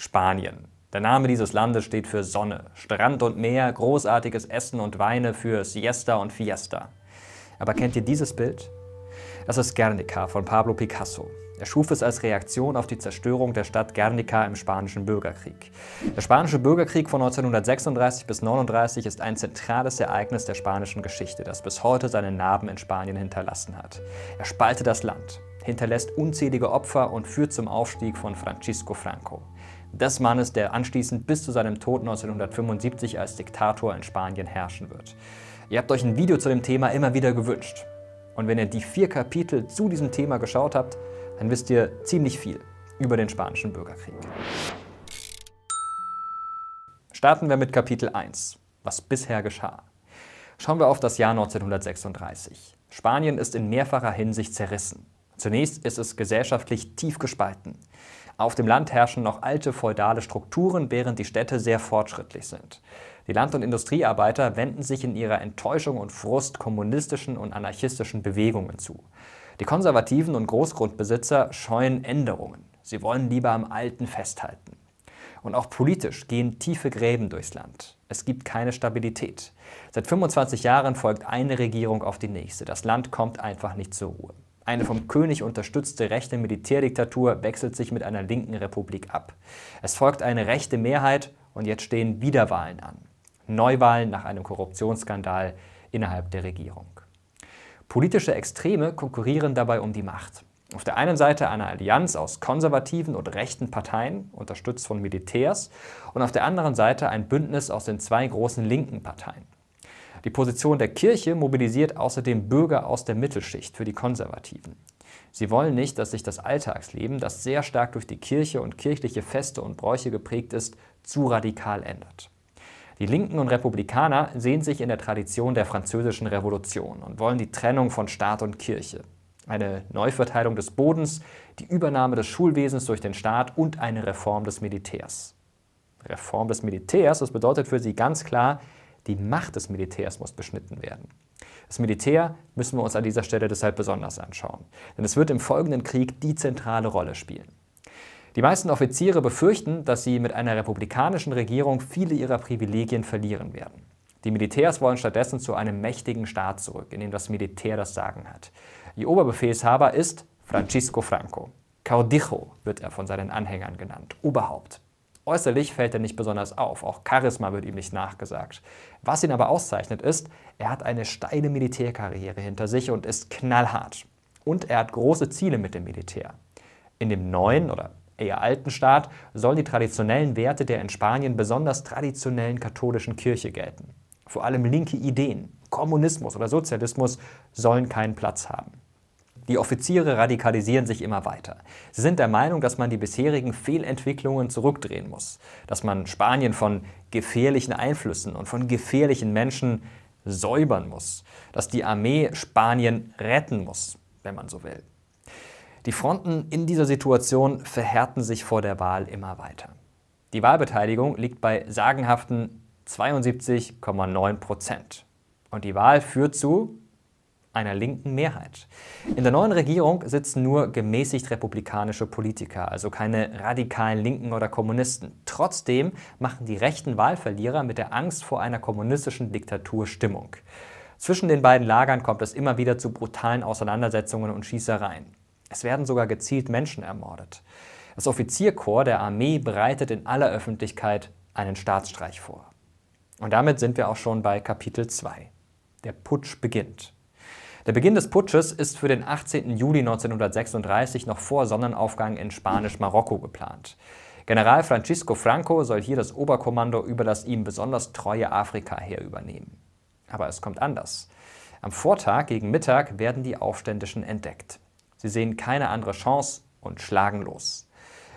Spanien. Der Name dieses Landes steht für Sonne, Strand und Meer, großartiges Essen und Weine für Siesta und Fiesta. Aber kennt ihr dieses Bild? Das ist Guernica von Pablo Picasso. Er schuf es als Reaktion auf die Zerstörung der Stadt Guernica im Spanischen Bürgerkrieg. Der Spanische Bürgerkrieg von 1936 bis 1939 ist ein zentrales Ereignis der spanischen Geschichte, das bis heute seine Narben in Spanien hinterlassen hat. Er spaltet das Land, hinterlässt unzählige Opfer und führt zum Aufstieg von Francisco Franco des Mannes, der anschließend bis zu seinem Tod 1975 als Diktator in Spanien herrschen wird. Ihr habt euch ein Video zu dem Thema immer wieder gewünscht. Und wenn ihr die vier Kapitel zu diesem Thema geschaut habt, dann wisst ihr ziemlich viel über den spanischen Bürgerkrieg. Starten wir mit Kapitel 1, was bisher geschah. Schauen wir auf das Jahr 1936. Spanien ist in mehrfacher Hinsicht zerrissen. Zunächst ist es gesellschaftlich tief gespalten. Auf dem Land herrschen noch alte feudale Strukturen, während die Städte sehr fortschrittlich sind. Die Land- und Industriearbeiter wenden sich in ihrer Enttäuschung und Frust kommunistischen und anarchistischen Bewegungen zu. Die Konservativen und Großgrundbesitzer scheuen Änderungen. Sie wollen lieber am Alten festhalten. Und auch politisch gehen tiefe Gräben durchs Land. Es gibt keine Stabilität. Seit 25 Jahren folgt eine Regierung auf die nächste. Das Land kommt einfach nicht zur Ruhe. Eine vom König unterstützte rechte Militärdiktatur wechselt sich mit einer linken Republik ab. Es folgt eine rechte Mehrheit und jetzt stehen Wiederwahlen an. Neuwahlen nach einem Korruptionsskandal innerhalb der Regierung. Politische Extreme konkurrieren dabei um die Macht. Auf der einen Seite eine Allianz aus konservativen und rechten Parteien, unterstützt von Militärs, und auf der anderen Seite ein Bündnis aus den zwei großen linken Parteien. Die Position der Kirche mobilisiert außerdem Bürger aus der Mittelschicht für die Konservativen. Sie wollen nicht, dass sich das Alltagsleben, das sehr stark durch die Kirche und kirchliche Feste und Bräuche geprägt ist, zu radikal ändert. Die Linken und Republikaner sehen sich in der Tradition der Französischen Revolution und wollen die Trennung von Staat und Kirche, eine Neuverteilung des Bodens, die Übernahme des Schulwesens durch den Staat und eine Reform des Militärs. Reform des Militärs, das bedeutet für sie ganz klar, die Macht des Militärs muss beschnitten werden. Das Militär müssen wir uns an dieser Stelle deshalb besonders anschauen, denn es wird im folgenden Krieg die zentrale Rolle spielen. Die meisten Offiziere befürchten, dass sie mit einer republikanischen Regierung viele ihrer Privilegien verlieren werden. Die Militärs wollen stattdessen zu einem mächtigen Staat zurück, in dem das Militär das Sagen hat. Ihr Oberbefehlshaber ist Francisco Franco. Caudijo wird er von seinen Anhängern genannt, Oberhaupt. Äußerlich fällt er nicht besonders auf, auch Charisma wird ihm nicht nachgesagt. Was ihn aber auszeichnet ist, er hat eine steile Militärkarriere hinter sich und ist knallhart. Und er hat große Ziele mit dem Militär. In dem neuen oder eher alten Staat sollen die traditionellen Werte der in Spanien besonders traditionellen katholischen Kirche gelten. Vor allem linke Ideen, Kommunismus oder Sozialismus sollen keinen Platz haben. Die Offiziere radikalisieren sich immer weiter. Sie sind der Meinung, dass man die bisherigen Fehlentwicklungen zurückdrehen muss, dass man Spanien von gefährlichen Einflüssen und von gefährlichen Menschen säubern muss, dass die Armee Spanien retten muss, wenn man so will. Die Fronten in dieser Situation verhärten sich vor der Wahl immer weiter. Die Wahlbeteiligung liegt bei sagenhaften 72,9 Prozent. Und die Wahl führt zu einer linken Mehrheit. In der neuen Regierung sitzen nur gemäßigt republikanische Politiker, also keine radikalen Linken oder Kommunisten. Trotzdem machen die rechten Wahlverlierer mit der Angst vor einer kommunistischen Diktatur Stimmung. Zwischen den beiden Lagern kommt es immer wieder zu brutalen Auseinandersetzungen und Schießereien. Es werden sogar gezielt Menschen ermordet. Das Offizierkorps der Armee bereitet in aller Öffentlichkeit einen Staatsstreich vor. Und damit sind wir auch schon bei Kapitel 2. Der Putsch beginnt. Der Beginn des Putsches ist für den 18. Juli 1936 noch vor Sonnenaufgang in Spanisch-Marokko geplant. General Francisco Franco soll hier das Oberkommando über das ihm besonders treue Afrika her übernehmen. Aber es kommt anders. Am Vortag gegen Mittag werden die Aufständischen entdeckt. Sie sehen keine andere Chance und schlagen los.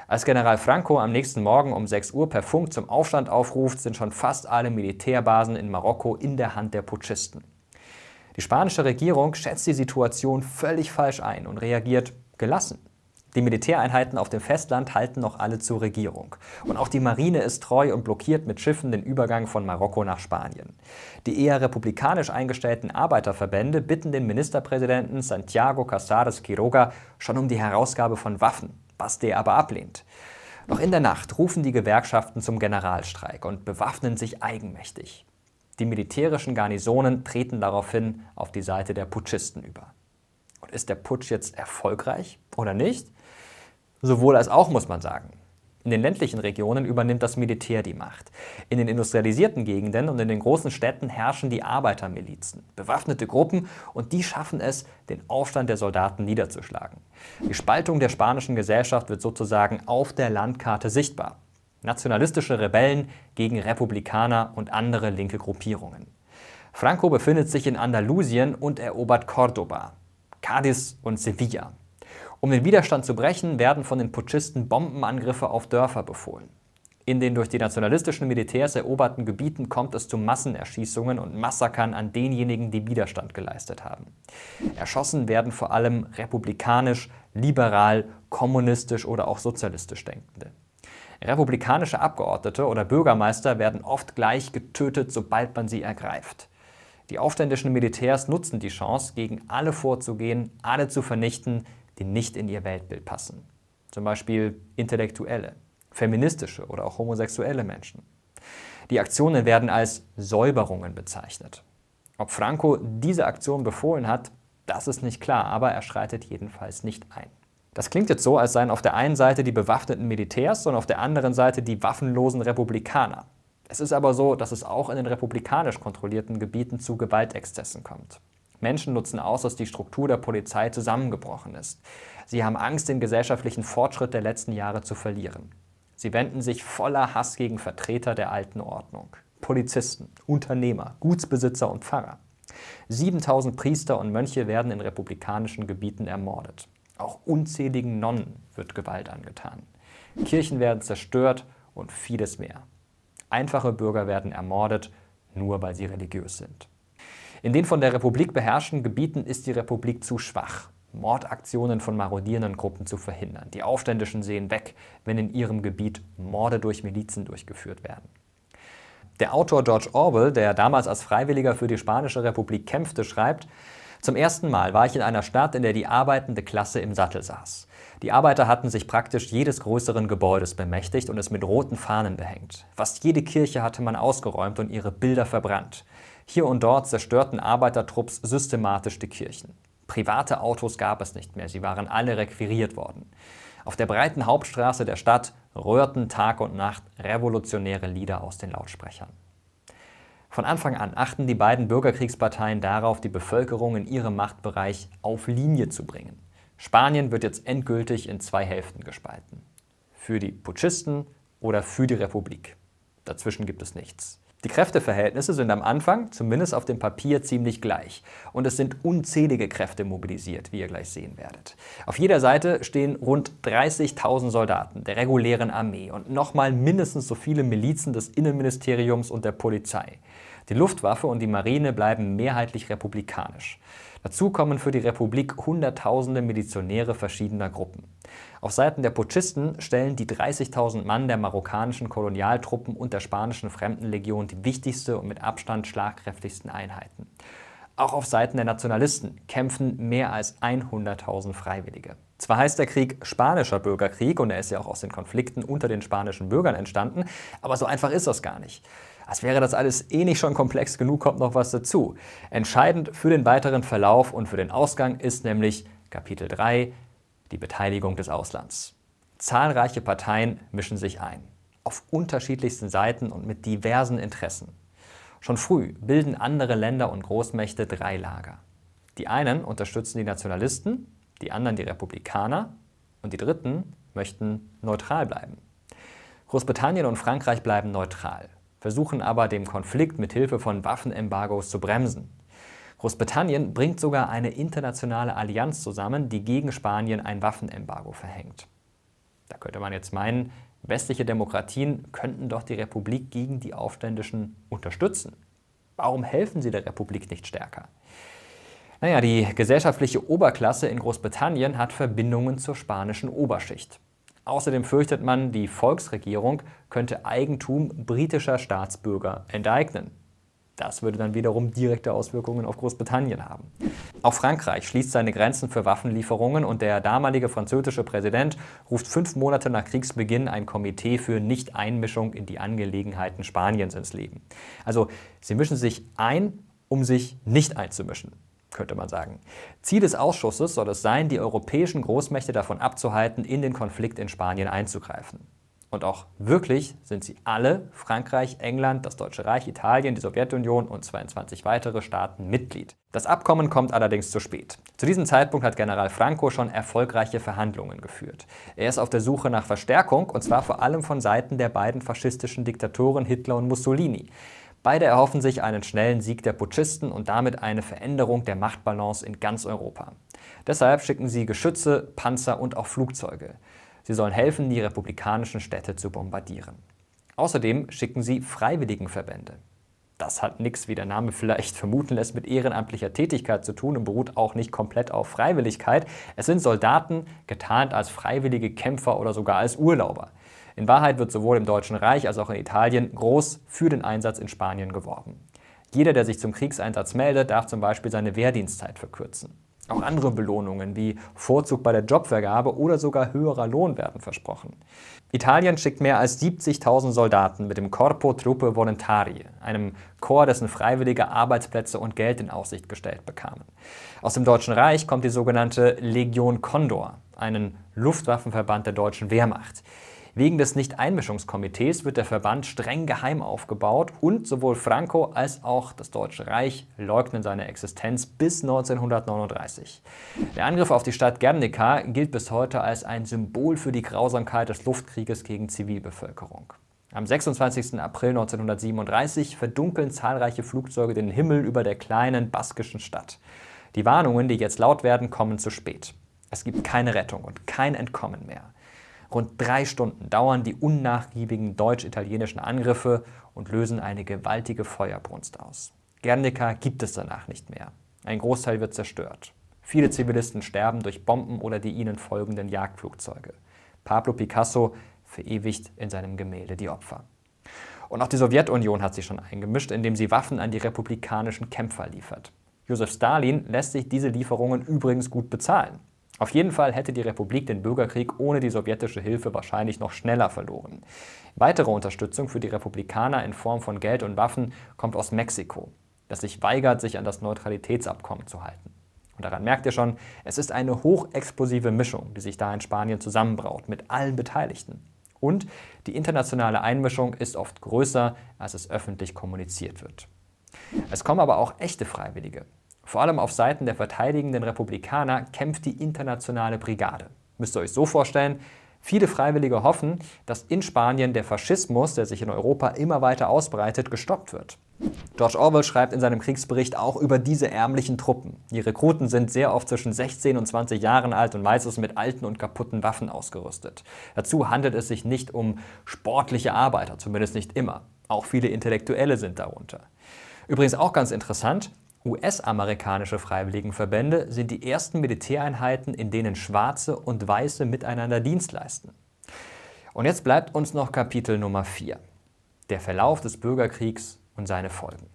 Als General Franco am nächsten Morgen um 6 Uhr per Funk zum Aufstand aufruft, sind schon fast alle Militärbasen in Marokko in der Hand der Putschisten. Die spanische Regierung schätzt die Situation völlig falsch ein und reagiert gelassen. Die Militäreinheiten auf dem Festland halten noch alle zur Regierung. Und auch die Marine ist treu und blockiert mit Schiffen den Übergang von Marokko nach Spanien. Die eher republikanisch eingestellten Arbeiterverbände bitten den Ministerpräsidenten Santiago Casares Quiroga schon um die Herausgabe von Waffen, was der aber ablehnt. Noch in der Nacht rufen die Gewerkschaften zum Generalstreik und bewaffnen sich eigenmächtig. Die militärischen Garnisonen treten daraufhin auf die Seite der Putschisten über. Und ist der Putsch jetzt erfolgreich oder nicht? Sowohl als auch, muss man sagen. In den ländlichen Regionen übernimmt das Militär die Macht. In den industrialisierten Gegenden und in den großen Städten herrschen die Arbeitermilizen, bewaffnete Gruppen, und die schaffen es, den Aufstand der Soldaten niederzuschlagen. Die Spaltung der spanischen Gesellschaft wird sozusagen auf der Landkarte sichtbar nationalistische Rebellen gegen Republikaner und andere linke Gruppierungen. Franco befindet sich in Andalusien und erobert Cordoba, Cadiz und Sevilla. Um den Widerstand zu brechen, werden von den Putschisten Bombenangriffe auf Dörfer befohlen. In den durch die nationalistischen Militärs eroberten Gebieten kommt es zu Massenerschießungen und Massakern an denjenigen, die Widerstand geleistet haben. Erschossen werden vor allem republikanisch, liberal, kommunistisch oder auch sozialistisch Denkende. Republikanische Abgeordnete oder Bürgermeister werden oft gleich getötet, sobald man sie ergreift. Die aufständischen Militärs nutzen die Chance, gegen alle vorzugehen, alle zu vernichten, die nicht in ihr Weltbild passen. Zum Beispiel Intellektuelle, feministische oder auch homosexuelle Menschen. Die Aktionen werden als Säuberungen bezeichnet. Ob Franco diese Aktion befohlen hat, das ist nicht klar, aber er schreitet jedenfalls nicht ein. Das klingt jetzt so, als seien auf der einen Seite die bewaffneten Militärs und auf der anderen Seite die waffenlosen Republikaner. Es ist aber so, dass es auch in den republikanisch kontrollierten Gebieten zu Gewaltexzessen kommt. Menschen nutzen aus, dass die Struktur der Polizei zusammengebrochen ist. Sie haben Angst, den gesellschaftlichen Fortschritt der letzten Jahre zu verlieren. Sie wenden sich voller Hass gegen Vertreter der alten Ordnung. Polizisten, Unternehmer, Gutsbesitzer und Pfarrer. 7000 Priester und Mönche werden in republikanischen Gebieten ermordet. Auch unzähligen Nonnen wird Gewalt angetan. Kirchen werden zerstört und vieles mehr. Einfache Bürger werden ermordet, nur weil sie religiös sind. In den von der Republik beherrschten Gebieten ist die Republik zu schwach, Mordaktionen von marodierenden Gruppen zu verhindern. Die Aufständischen sehen weg, wenn in ihrem Gebiet Morde durch Milizen durchgeführt werden. Der Autor George Orwell, der damals als Freiwilliger für die Spanische Republik kämpfte, schreibt, zum ersten Mal war ich in einer Stadt, in der die arbeitende Klasse im Sattel saß. Die Arbeiter hatten sich praktisch jedes größeren Gebäudes bemächtigt und es mit roten Fahnen behängt. Fast jede Kirche hatte man ausgeräumt und ihre Bilder verbrannt. Hier und dort zerstörten Arbeitertrupps systematisch die Kirchen. Private Autos gab es nicht mehr, sie waren alle requiriert worden. Auf der breiten Hauptstraße der Stadt röhrten Tag und Nacht revolutionäre Lieder aus den Lautsprechern. Von Anfang an achten die beiden Bürgerkriegsparteien darauf, die Bevölkerung in ihrem Machtbereich auf Linie zu bringen. Spanien wird jetzt endgültig in zwei Hälften gespalten. Für die Putschisten oder für die Republik. Dazwischen gibt es nichts. Die Kräfteverhältnisse sind am Anfang, zumindest auf dem Papier, ziemlich gleich. Und es sind unzählige Kräfte mobilisiert, wie ihr gleich sehen werdet. Auf jeder Seite stehen rund 30.000 Soldaten der regulären Armee und nochmal mindestens so viele Milizen des Innenministeriums und der Polizei. Die Luftwaffe und die Marine bleiben mehrheitlich republikanisch. Dazu kommen für die Republik Hunderttausende Milizionäre verschiedener Gruppen. Auf Seiten der Putschisten stellen die 30.000 Mann der marokkanischen Kolonialtruppen und der spanischen Fremdenlegion die wichtigste und mit Abstand schlagkräftigsten Einheiten. Auch auf Seiten der Nationalisten kämpfen mehr als 100.000 Freiwillige. Zwar heißt der Krieg spanischer Bürgerkrieg und er ist ja auch aus den Konflikten unter den spanischen Bürgern entstanden, aber so einfach ist das gar nicht. Als wäre das alles eh nicht schon komplex genug, kommt noch was dazu. Entscheidend für den weiteren Verlauf und für den Ausgang ist nämlich Kapitel 3, die Beteiligung des Auslands. Zahlreiche Parteien mischen sich ein, auf unterschiedlichsten Seiten und mit diversen Interessen. Schon früh bilden andere Länder und Großmächte drei Lager. Die einen unterstützen die Nationalisten, die anderen die Republikaner und die dritten möchten neutral bleiben. Großbritannien und Frankreich bleiben neutral versuchen aber den Konflikt mit Hilfe von Waffenembargos zu bremsen. Großbritannien bringt sogar eine internationale Allianz zusammen, die gegen Spanien ein Waffenembargo verhängt. Da könnte man jetzt meinen, westliche Demokratien könnten doch die Republik gegen die Aufständischen unterstützen. Warum helfen sie der Republik nicht stärker? Naja, die gesellschaftliche Oberklasse in Großbritannien hat Verbindungen zur spanischen Oberschicht. Außerdem fürchtet man, die Volksregierung könnte Eigentum britischer Staatsbürger enteignen. Das würde dann wiederum direkte Auswirkungen auf Großbritannien haben. Auch Frankreich schließt seine Grenzen für Waffenlieferungen und der damalige französische Präsident ruft fünf Monate nach Kriegsbeginn ein Komitee für Nicht-Einmischung in die Angelegenheiten Spaniens ins Leben. Also sie mischen sich ein, um sich nicht einzumischen könnte man sagen. Ziel des Ausschusses soll es sein, die europäischen Großmächte davon abzuhalten, in den Konflikt in Spanien einzugreifen. Und auch wirklich sind sie alle, Frankreich, England, das Deutsche Reich, Italien, die Sowjetunion und 22 weitere Staaten Mitglied. Das Abkommen kommt allerdings zu spät. Zu diesem Zeitpunkt hat General Franco schon erfolgreiche Verhandlungen geführt. Er ist auf der Suche nach Verstärkung, und zwar vor allem von Seiten der beiden faschistischen Diktatoren Hitler und Mussolini. Beide erhoffen sich einen schnellen Sieg der Putschisten und damit eine Veränderung der Machtbalance in ganz Europa. Deshalb schicken sie Geschütze, Panzer und auch Flugzeuge. Sie sollen helfen, die republikanischen Städte zu bombardieren. Außerdem schicken sie Freiwilligenverbände. Das hat nichts, wie der Name vielleicht vermuten lässt, mit ehrenamtlicher Tätigkeit zu tun und beruht auch nicht komplett auf Freiwilligkeit. Es sind Soldaten, getarnt als freiwillige Kämpfer oder sogar als Urlauber. In Wahrheit wird sowohl im Deutschen Reich als auch in Italien groß für den Einsatz in Spanien geworben. Jeder, der sich zum Kriegseinsatz meldet, darf zum Beispiel seine Wehrdienstzeit verkürzen. Auch andere Belohnungen wie Vorzug bei der Jobvergabe oder sogar höherer Lohn werden versprochen. Italien schickt mehr als 70.000 Soldaten mit dem Corpo Truppe Volontari, einem Korps, dessen Freiwillige Arbeitsplätze und Geld in Aussicht gestellt bekamen. Aus dem Deutschen Reich kommt die sogenannte Legion Condor, einen Luftwaffenverband der deutschen Wehrmacht. Wegen des Nichteinmischungskomitees wird der Verband streng geheim aufgebaut und sowohl Franco als auch das Deutsche Reich leugnen seine Existenz bis 1939. Der Angriff auf die Stadt Guernica gilt bis heute als ein Symbol für die Grausamkeit des Luftkrieges gegen Zivilbevölkerung. Am 26. April 1937 verdunkeln zahlreiche Flugzeuge den Himmel über der kleinen baskischen Stadt. Die Warnungen, die jetzt laut werden, kommen zu spät. Es gibt keine Rettung und kein Entkommen mehr. Rund drei Stunden dauern die unnachgiebigen deutsch-italienischen Angriffe und lösen eine gewaltige Feuerbrunst aus. Gernika gibt es danach nicht mehr. Ein Großteil wird zerstört. Viele Zivilisten sterben durch Bomben oder die ihnen folgenden Jagdflugzeuge. Pablo Picasso verewigt in seinem Gemälde die Opfer. Und auch die Sowjetunion hat sich schon eingemischt, indem sie Waffen an die republikanischen Kämpfer liefert. Josef Stalin lässt sich diese Lieferungen übrigens gut bezahlen. Auf jeden Fall hätte die Republik den Bürgerkrieg ohne die sowjetische Hilfe wahrscheinlich noch schneller verloren. Weitere Unterstützung für die Republikaner in Form von Geld und Waffen kommt aus Mexiko, das sich weigert, sich an das Neutralitätsabkommen zu halten. Und daran merkt ihr schon, es ist eine hochexplosive Mischung, die sich da in Spanien zusammenbraut, mit allen Beteiligten. Und die internationale Einmischung ist oft größer, als es öffentlich kommuniziert wird. Es kommen aber auch echte Freiwillige, vor allem auf Seiten der verteidigenden Republikaner kämpft die internationale Brigade. Müsst ihr euch so vorstellen, Viele Freiwillige hoffen, dass in Spanien der Faschismus, der sich in Europa immer weiter ausbreitet, gestoppt wird. George Orwell schreibt in seinem Kriegsbericht auch über diese ärmlichen Truppen. Die Rekruten sind sehr oft zwischen 16 und 20 Jahren alt und meistens mit alten und kaputten Waffen ausgerüstet. Dazu handelt es sich nicht um sportliche Arbeiter, zumindest nicht immer. Auch viele Intellektuelle sind darunter. Übrigens auch ganz interessant, US-amerikanische Freiwilligenverbände sind die ersten Militäreinheiten, in denen Schwarze und Weiße miteinander Dienst leisten. Und jetzt bleibt uns noch Kapitel Nummer 4, der Verlauf des Bürgerkriegs und seine Folgen.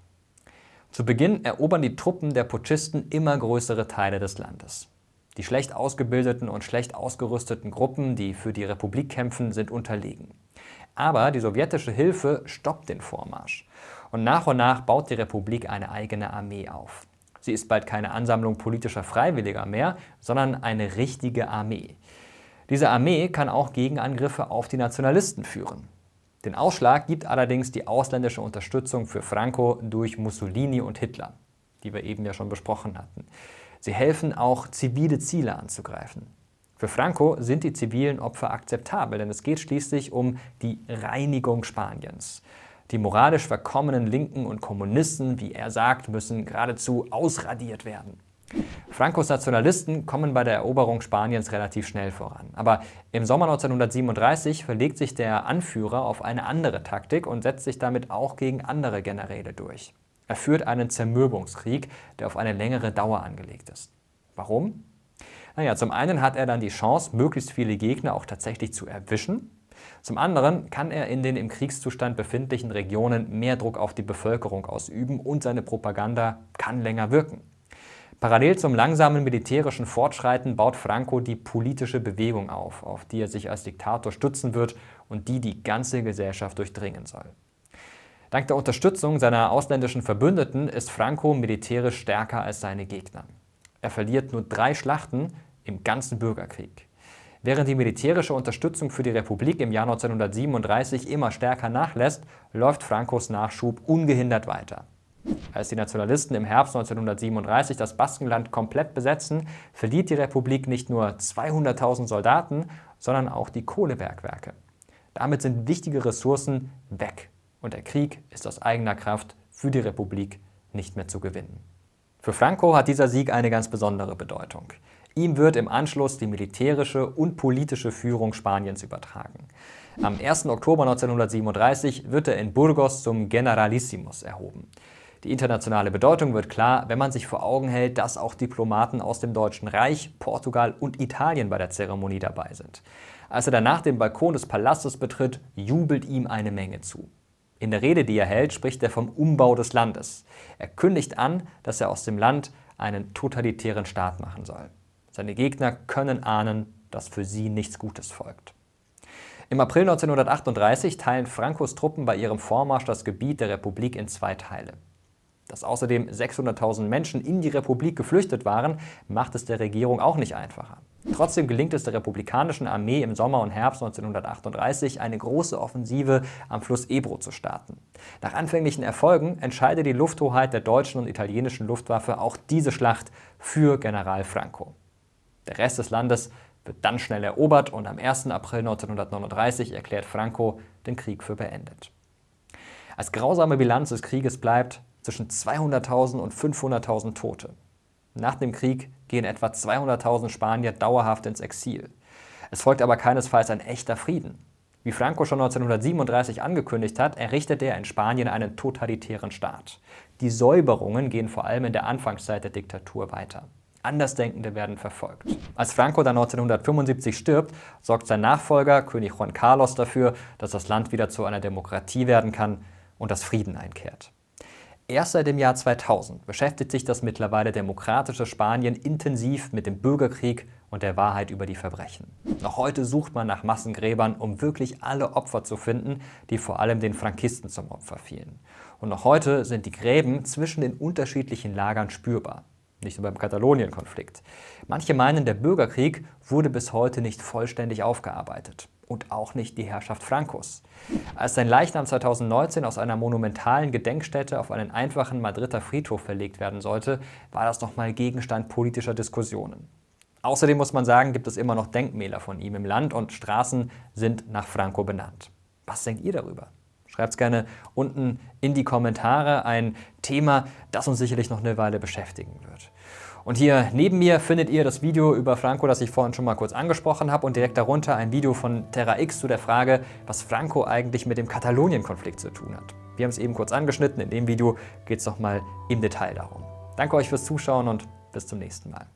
Zu Beginn erobern die Truppen der Putschisten immer größere Teile des Landes. Die schlecht ausgebildeten und schlecht ausgerüsteten Gruppen, die für die Republik kämpfen, sind unterlegen. Aber die sowjetische Hilfe stoppt den Vormarsch und nach und nach baut die Republik eine eigene Armee auf. Sie ist bald keine Ansammlung politischer Freiwilliger mehr, sondern eine richtige Armee. Diese Armee kann auch Gegenangriffe auf die Nationalisten führen. Den Ausschlag gibt allerdings die ausländische Unterstützung für Franco durch Mussolini und Hitler, die wir eben ja schon besprochen hatten. Sie helfen auch, zivile Ziele anzugreifen. Für Franco sind die zivilen Opfer akzeptabel, denn es geht schließlich um die Reinigung Spaniens. Die moralisch verkommenen Linken und Kommunisten, wie er sagt, müssen geradezu ausradiert werden. Francos Nationalisten kommen bei der Eroberung Spaniens relativ schnell voran. Aber im Sommer 1937 verlegt sich der Anführer auf eine andere Taktik und setzt sich damit auch gegen andere Generäle durch. Er führt einen Zermürbungskrieg, der auf eine längere Dauer angelegt ist. Warum? Naja, zum einen hat er dann die Chance, möglichst viele Gegner auch tatsächlich zu erwischen. Zum anderen kann er in den im Kriegszustand befindlichen Regionen mehr Druck auf die Bevölkerung ausüben und seine Propaganda kann länger wirken. Parallel zum langsamen militärischen Fortschreiten baut Franco die politische Bewegung auf, auf die er sich als Diktator stützen wird und die die ganze Gesellschaft durchdringen soll. Dank der Unterstützung seiner ausländischen Verbündeten ist Franco militärisch stärker als seine Gegner. Er verliert nur drei Schlachten im ganzen Bürgerkrieg. Während die militärische Unterstützung für die Republik im Jahr 1937 immer stärker nachlässt, läuft Francos Nachschub ungehindert weiter. Als die Nationalisten im Herbst 1937 das Baskenland komplett besetzen, verliert die Republik nicht nur 200.000 Soldaten, sondern auch die Kohlebergwerke. Damit sind wichtige Ressourcen weg und der Krieg ist aus eigener Kraft für die Republik nicht mehr zu gewinnen. Für Franco hat dieser Sieg eine ganz besondere Bedeutung. Ihm wird im Anschluss die militärische und politische Führung Spaniens übertragen. Am 1. Oktober 1937 wird er in Burgos zum Generalissimus erhoben. Die internationale Bedeutung wird klar, wenn man sich vor Augen hält, dass auch Diplomaten aus dem Deutschen Reich, Portugal und Italien bei der Zeremonie dabei sind. Als er danach den Balkon des Palastes betritt, jubelt ihm eine Menge zu. In der Rede, die er hält, spricht er vom Umbau des Landes. Er kündigt an, dass er aus dem Land einen totalitären Staat machen soll. Seine Gegner können ahnen, dass für sie nichts Gutes folgt. Im April 1938 teilen Francos Truppen bei ihrem Vormarsch das Gebiet der Republik in zwei Teile. Dass außerdem 600.000 Menschen in die Republik geflüchtet waren, macht es der Regierung auch nicht einfacher. Trotzdem gelingt es der republikanischen Armee im Sommer und Herbst 1938, eine große Offensive am Fluss Ebro zu starten. Nach anfänglichen Erfolgen entscheidet die Lufthoheit der deutschen und italienischen Luftwaffe auch diese Schlacht für General Franco. Der Rest des Landes wird dann schnell erobert und am 1. April 1939 erklärt Franco den Krieg für beendet. Als grausame Bilanz des Krieges bleibt zwischen 200.000 und 500.000 Tote. Nach dem Krieg gehen etwa 200.000 Spanier dauerhaft ins Exil. Es folgt aber keinesfalls ein echter Frieden. Wie Franco schon 1937 angekündigt hat, errichtet er in Spanien einen totalitären Staat. Die Säuberungen gehen vor allem in der Anfangszeit der Diktatur weiter. Andersdenkende werden verfolgt. Als Franco dann 1975 stirbt, sorgt sein Nachfolger, König Juan Carlos, dafür, dass das Land wieder zu einer Demokratie werden kann und dass Frieden einkehrt. Erst seit dem Jahr 2000 beschäftigt sich das mittlerweile demokratische Spanien intensiv mit dem Bürgerkrieg und der Wahrheit über die Verbrechen. Noch heute sucht man nach Massengräbern, um wirklich alle Opfer zu finden, die vor allem den Frankisten zum Opfer fielen. Und noch heute sind die Gräben zwischen den unterschiedlichen Lagern spürbar nicht nur beim Katalonien-Konflikt. Manche meinen, der Bürgerkrieg wurde bis heute nicht vollständig aufgearbeitet und auch nicht die Herrschaft Francos. Als sein Leichnam 2019 aus einer monumentalen Gedenkstätte auf einen einfachen Madrider Friedhof verlegt werden sollte, war das nochmal Gegenstand politischer Diskussionen. Außerdem muss man sagen, gibt es immer noch Denkmäler von ihm im Land und Straßen sind nach Franco benannt. Was denkt ihr darüber? Schreibt es gerne unten in die Kommentare. Ein Thema, das uns sicherlich noch eine Weile beschäftigen wird. Und hier neben mir findet ihr das Video über Franco, das ich vorhin schon mal kurz angesprochen habe und direkt darunter ein Video von Terra X zu der Frage, was Franco eigentlich mit dem Katalonien-Konflikt zu tun hat. Wir haben es eben kurz angeschnitten, in dem Video geht es nochmal im Detail darum. Danke euch fürs Zuschauen und bis zum nächsten Mal.